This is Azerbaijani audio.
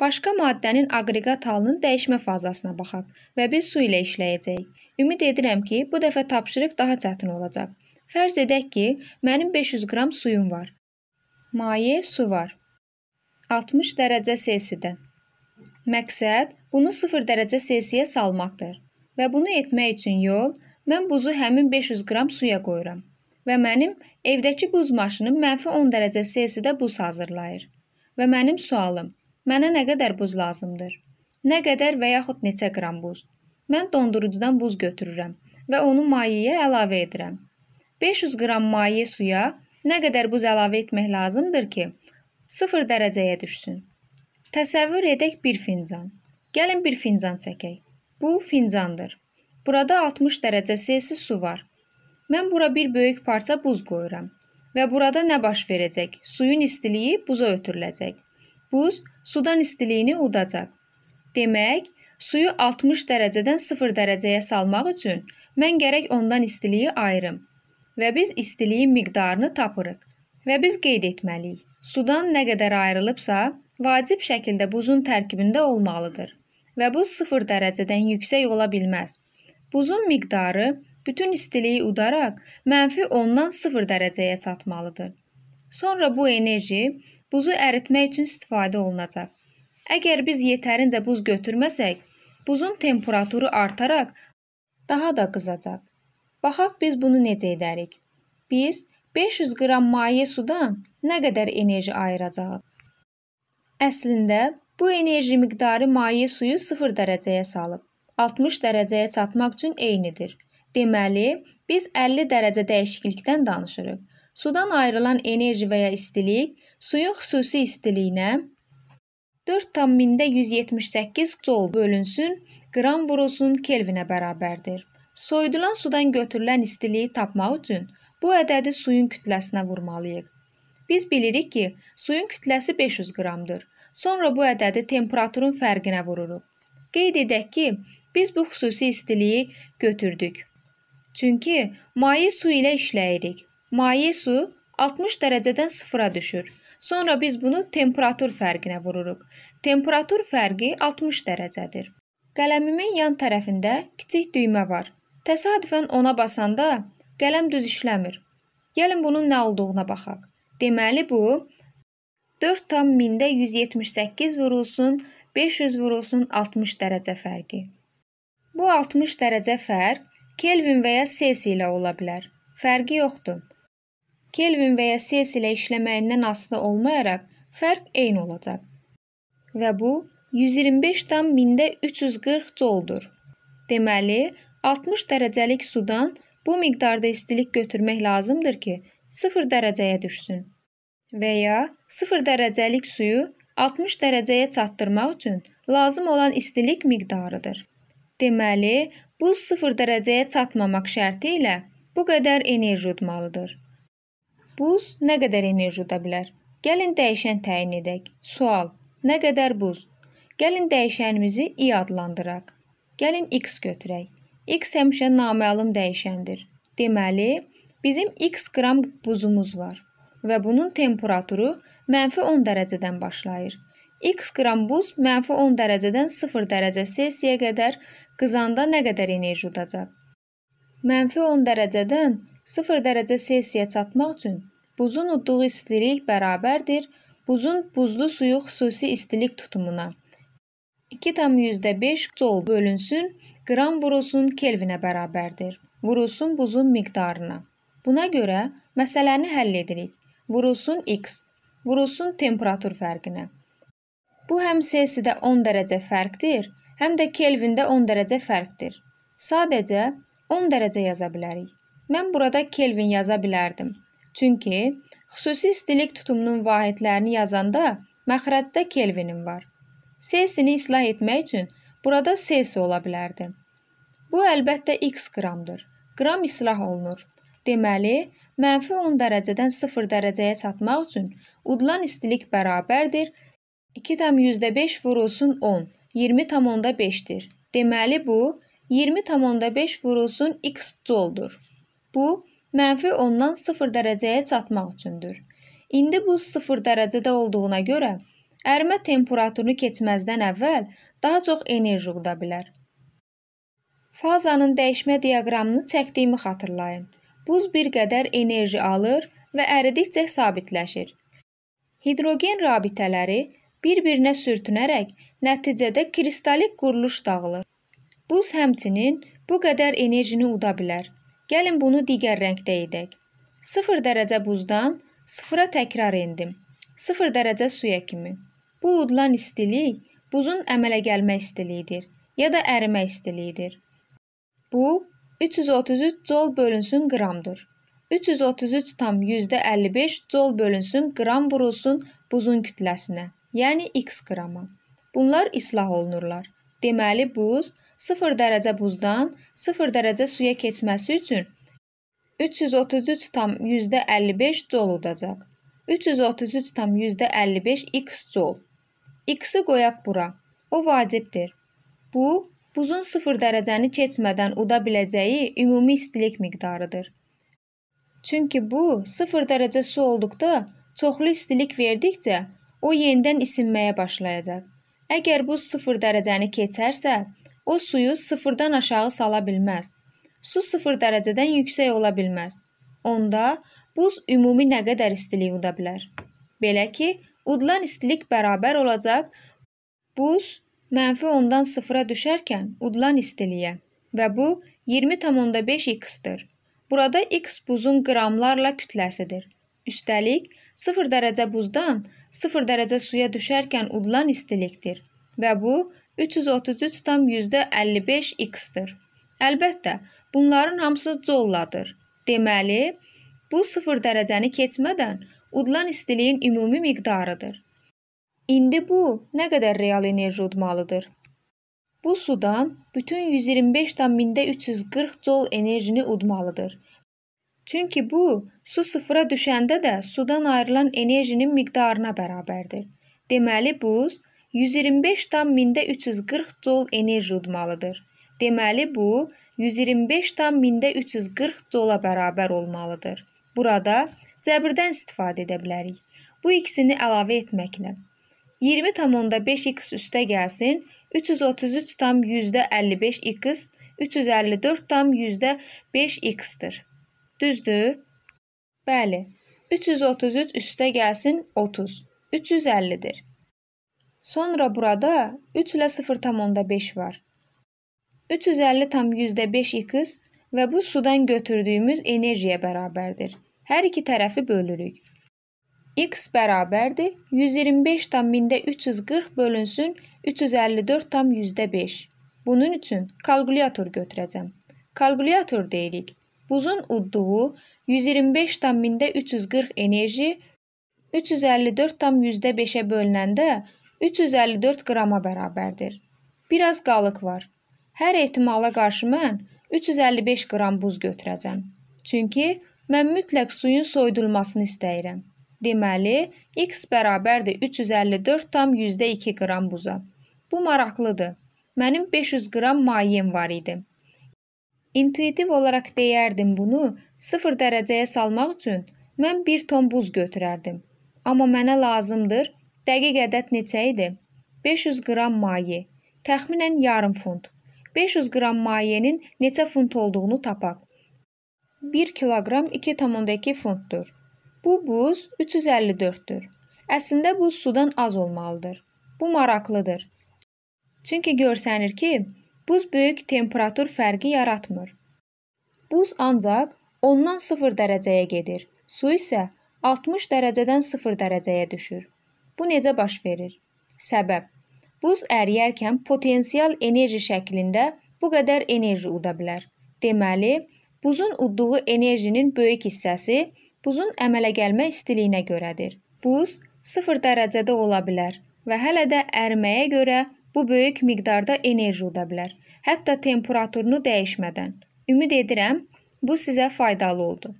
Başqa maddənin aqreqat halının dəyişmə fazasına baxaq və biz su ilə işləyəcəyik. Ümid edirəm ki, bu dəfə tapşırıq daha çətin olacaq. Fərz edək ki, mənim 500 qram suyum var. Maye su var. 60 dərəcə C-də. Məqsəd bunu 0 dərəcə C-yə salmaqdır və bunu etmək üçün yol mən buzu həmin 500 qram suya qoyuram və mənim evdəki buz maşını -10 dərəcə C-də buz hazırlayır. Və mənim sualım Mənə nə qədər buz lazımdır? Nə qədər və yaxud neçə qram buz? Mən dondurucudan buz götürürəm və onu mayeyə əlavə edirəm. 500 qram maye suya nə qədər buz əlavə etmək lazımdır ki, 0 dərəcəyə düşsün? Təsəvvür edək bir fincan. Gəlin bir fincan çəkək. Bu fincandır. Burada 60 dərəcə Selsi su var. Mən bura bir böyük parça buz qoyuram və burada nə baş verəcək? Suyun istiliyi buza ötürüləcək buz sudan istiliyini udacaq. Demək, suyu 60 dərəcədən 0 dərəcəyə salmaq üçün mən gərək ondan istiliyi ayırım və biz istiliyin miqdarını tapırıq və biz qeyd etməliyik. Sudan nə qədər ayrılıbsa, vacib şəkildə buzun tərkibində olmalıdır və bu 0 dərəcədən yüksək ola bilməz. Buzun miqdarı bütün istiliyi udaraq mənfi 10-dan 0 dərəcəyə çatmalıdır. Sonra bu enerji buzu əritmək üçün istifadə olunacaq. Əgər biz yetərincə buz götürməsək, buzun temperaturu artaraq daha da qızacaq. Baxaq biz bunu necə edərik? Biz 500 qram maye sudan nə qədər enerji ayıracağıq? Əslində bu enerji miqdarı maye suyu 0 dərəcəyə salıb 60 dərəcəyə çatmaq üçün eynidir. Deməli, biz 50 dərəcə dəyişiklikdən danışırıq. Sudan ayrılan enerji və ya istilik suyun xüsusi istiliyinə 4,178 col bölünsün qram vurulsun kelvinə bərabərdir. Soyudulan sudan götürülən istiliyi tapmaq üçün bu ədədi suyun kütləsinə vurmalıyıq. Biz bilirik ki, suyun kütləsi 500 qramdır. Sonra bu ədədi temperaturun fərqinə vururuq. Qeyd edək ki, biz bu xüsusi istiliyi götürdük. Çünki maye su ilə işləyirik. Maye su 60 dərəcədən sıfıra düşür. Sonra biz bunu temperatur fərqinə vururuq. Temperatur fərqi 60 dərəcədir. Qələmimin yan tərəfində kiçik düymə var. Təsadüfən ona basanda qələm düz işləmir. Gəlin bunun nə olduğuna baxaq. Deməli bu 4 tam 1000-də 178 vurulsun, 500 vurulsun 60 dərəcə fərqi. Bu 60 dərəcə fərq Kelvin və ya Selsi ilə ola bilər. Fərqi yoxdur. Kelvin və ya Ses ilə işləməyindən asılı olmayaraq fərq eyni olacaq. Və bu 125-dan 1000-də 340 coldur. Deməli, 60 dərəcəlik sudan bu miqdarda istilik götürmək lazımdır ki, 0 dərəcəyə düşsün. Və ya 0 dərəcəlik suyu 60 dərəcəyə çatdırmaq üçün lazım olan istilik miqdarıdır. Deməli, buz 0 dərəcəyə çatmamaq şərti ilə bu qədər enerji udmalıdır. Buz nə qədər enerji uda bilər? Gəlin dəyişən təyin edək. Sual: Nə qədər buz? Gəlin dəyişənimizi i adlandıraq. Gəlin x götürək. x həmişə naməlum dəyişəndir. Deməli, bizim x qram buzumuz var və bunun temperaturu -10 dərəcədən başlayır. X qram buz -10 dərəcədən 0 dərəcə Selsiyə qədər qızanda nə qədər enerji udacaq? -10 dərəcədən 0 dərəcə Selsiyə çatmaq üçün buzun udduğu istilik bərabərdir buzun buzlu suyu xüsusi istilik tutumuna. 2,5 col bölünsün qram vurusun kelvinə bərabərdir. Vurusun buzun miqdarına. Buna görə məsələni həll edirik. Vurusun x, vurusun temperatur fərqinə. Bu həm Selsidə 10 dərəcə fərqdir, həm də Kelvində 10 dərəcə fərqdir. Sadəcə 10 dərəcə yaza bilərik. Mən burada Kelvin yaza bilərdim. Çünki xüsusi istilik tutumunun vahidlərini yazanda məxrəcdə Kelvinim var. Selsini islah etmək üçün burada Celsius ola bilərdi. Bu əlbəttə x qramdır. Qram islah olunur. Deməli, -10 dərəcədən 0 dərəcəyə çatmaq üçün udulan istilik bərabərdir 2,5 vurulsun 10, 20,5-dir. Deməli bu 20,5 vurulsun x coldur. Bu, mənfi ondan 0 dərəcəyə çatmaq üçündür. İndi bu 0 dərəcədə olduğuna görə ərimə temperaturunu keçməzdən əvvəl daha çox enerji uda bilər. Fazanın dəyişmə diaqramını çəkdiyimi xatırlayın. Buz bir qədər enerji alır və əridikcə sabitləşir. Hidrogen rabitələri bir-birinə sürtünərək nəticədə kristalik quruluş dağılır. Buz həmçinin bu qədər enerjini uda bilər. Gəlin bunu digər rəngdə edək. 0 dərəcə buzdan 0-a təkrar endim. 0 dərəcə suya kimi. Bu udulan istilik buzun əmələ gəlmə istiliyidir ya da ərimə istiliyidir. Bu 333 col bölünsün qramdır. 333 tam %55 col bölünsün qram vurulsun buzun kütləsinə, yəni x qrama. Bunlar islah olunurlar. Deməli, buz 0 dərəcə buzdan 0 dərəcə suya keçməsi üçün 333,55 col olacaq. 333,55 x col. X-i qoyaq bura. O vacibdir. Bu, buzun 0 dərəcəni keçmədən uda biləcəyi ümumi istilik miqdarıdır. Çünki bu 0 dərəcə su olduqda çoxlu istilik verdikcə o yenidən isinməyə başlayacaq. Əgər bu 0 dərəcəni keçərsə, o suyu 0-dan aşağı sala bilməz. Su 0 dərəcədən yüksək ola bilməz. Onda buz ümumi nə qədər istilik uda bilər? Belə ki, udulan istilik bərabər olacaq buz mənfi 10-dan 0-a düşərkən udulan istiliyə və bu 20,5x-dir. Burada x buzun qramlarla kütləsidir. Üstəlik, 0 dərəcə buzdan 0 dərəcə suya düşərkən udulan istilikdir və bu 333,55 x-dir. Əlbəttə, bunların hamısı colladır. Deməli, bu 0 dərəcəni keçmədən udulan istiliyin ümumi miqdarıdır. İndi bu nə qədər real enerji udmalıdır? Bu sudan bütün 125,340 col enerjini udmalıdır Çünki bu, su sıfıra düşəndə də sudan ayrılan enerjinin miqdarına bərabərdir. Deməli, buz 125,340 col enerji udmalıdır. Deməli, bu 125,340 cola bərabər olmalıdır. Burada cəbirdən istifadə edə bilərik. Bu ikisini əlavə etməklə. 20,5x üstə gəlsin, 333,55x, 354,5x-dir. Düzdür? Bəli. 333 üstə gəlsin 30. 350-dir. Sonra burada 3 ilə 0,5 var. 350 tam %5 x və bu sudan götürdüyümüz enerjiyə bərabərdir. Hər iki tərəfi bölürük. x bərabərdir 125 tam mində 340 bölünsün 354 tam %5. Bunun üçün kalkulyator götürəcəm. Kalkulyator deyirik. Buzun udduğu 125,340 enerji 354,5-ə bölünəndə 354 qrama bərabərdir. Bir az qalıq var. Hər ehtimala qarşı mən 355 qram buz götürəcəm. Çünki mən mütləq suyun soyudulmasını istəyirəm. Deməli, x bərabərdir 354,2 qram buza. Bu maraqlıdır. Mənim 500 qram mayem var idi. İntuitiv olaraq deyərdim bunu 0 dərəcəyə salmaq üçün mən 1 ton buz götürərdim. Amma mənə lazımdır dəqiq ədəd neçə idi? 500 qram maye, təxminən yarım funt. 500 qram mayenin neçə funt olduğunu tapaq. 1 kiloqram 2,2 funtdur. Bu buz 354-dür. Əslində buz sudan az olmalıdır. Bu maraqlıdır. Çünki görsənir ki, Buz böyük temperatur fərqi yaratmır. Buz ancaq ondan 0 dərəcəyə gedir. Su isə 60 dərəcədən 0 dərəcəyə düşür. Bu necə baş verir? Səbəb: Buz əriyərkən potensial enerji şəklində bu qədər enerji uda bilər. Deməli, buzun udduğu enerjinin böyük hissəsi buzun əmələ gəlmə istiliyinə görədir. Buz 0 dərəcədə ola bilər və hələ də əriməyə görə Bu böyük miqdarda enerji uda bilər, hətta temperaturunu dəyişmədən. Ümid edirəm, bu sizə faydalı oldu.